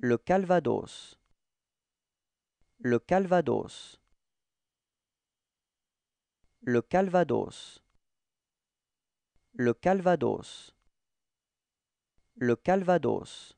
le Calvados, le Calvados, le Calvados, le Calvados, le Calvados.